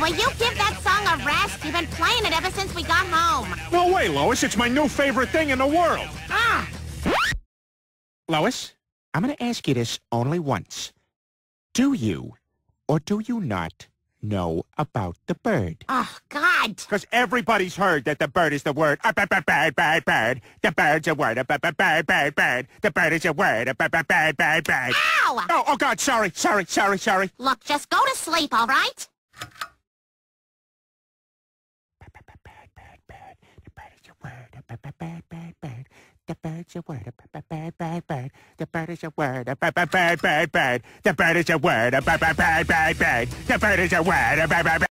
will you give that song a rest? You've been playing it ever since we got home. No way, Lois. It's my new favorite thing in the world. Ah! Lois, I'm going to ask you this only once. Do you, or do you not, know about the bird? Oh, God! Because everybody's heard that the bird is the word. bird, bird, bird, bird. The bird's a word. bird, bird, bird, bird. The bird is a word. bird, bird, bird, bird. Ow! Oh, oh, God, sorry, sorry, sorry, sorry. Look, just go to sleep, all right? bad, bad, bad. The bird is a word. A bad, bad, bad, bad, bad. The bird's a word. A bad, bad, bad, bad, bad. The bird is a word. A bad, bad, bad, bad, The bird is a word. A bad, bad, bad, bad, The bird is a word. A bad, bad, bad.